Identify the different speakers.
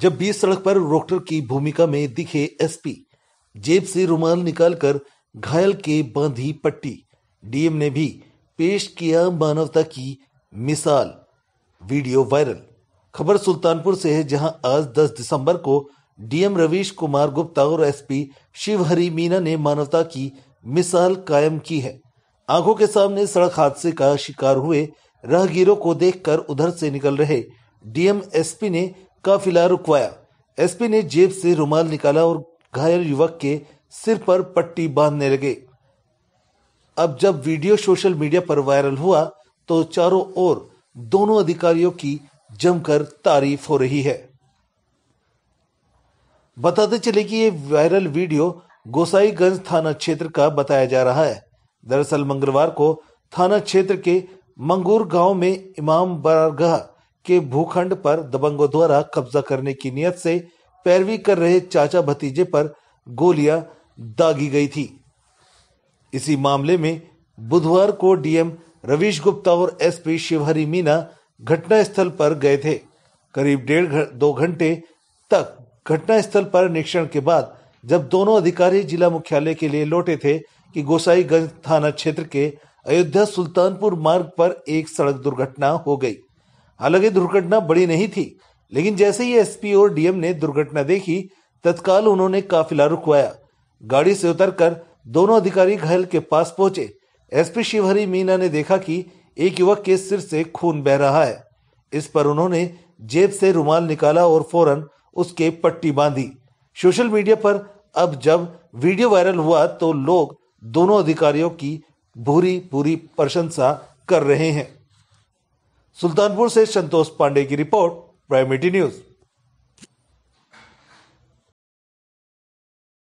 Speaker 1: जब भी सड़क पर डॉक्टर की भूमिका में दिखे एसपी जेब से रुमाल निकालकर घायल के बांधी पट्टी डीएम ने भी पेश किया मानवता की मिसाल वीडियो वायरल खबर सुल्तानपुर से है जहां आज 10 दिसंबर को डीएम रवीश कुमार गुप्ता और एसपी शिवहरी मीना ने मानवता की मिसाल कायम की है आंखों के सामने सड़क हादसे का शिकार हुए राहगीरों को देखकर उधर से निकल रहे डीएम एसपी ने काफिला रुकवाया एसपी ने जेब से रुमाल निकाला और घायल युवक के सिर पर पट्टी बांधने लगे अब जब वीडियो सोशल मीडिया पर वायरल हुआ तो चारों ओर दोनों अधिकारियों की जमकर तारीफ हो रही है बताते चले कि ये वायरल वीडियो गोसाईगंज थाना क्षेत्र का बताया जा रहा है दरअसल मंगलवार को थाना क्षेत्र के मंगूर गांव में इमाम बारगाह के भूखंड पर दबंगों द्वारा कब्जा करने की नियत से पैरवी कर रहे चाचा भतीजे पर गोलियां दागी गई थी इसी मामले में बुधवार को डीएम रवीश गुप्ता और एसपी शिवहरी मीना घटनास्थल पर गए थे करीब डेढ़ दो घंटे तक घटनास्थल पर निरीक्षण के बाद जब दोनों अधिकारी जिला मुख्यालय के लिए लौटे थे कि गोसाईगंज थाना क्षेत्र के अयोध्या सुल्तानपुर मार्ग पर एक सड़क दुर्घटना हो गई हालांकि दुर्घटना बड़ी नहीं थी लेकिन जैसे ही एसपी और डीएम ने दुर्घटना देखी तत्काल उन्होंने काफिला रुकवाया गाड़ी से उतरकर दोनों अधिकारी घायल के पास पहुंचे एसपी शिवहरी मीना ने देखा कि एक युवक के सिर से खून बह रहा है इस पर उन्होंने जेब से रुमाल निकाला और फौरन उसके पट्टी बांधी सोशल मीडिया पर अब जब वीडियो वायरल हुआ तो लोग दोनों अधिकारियों की भूरी पूरी प्रशंसा कर रहे हैं सुल्तानपुर से संतोष पांडे की रिपोर्ट प्राइमेटी न्यूज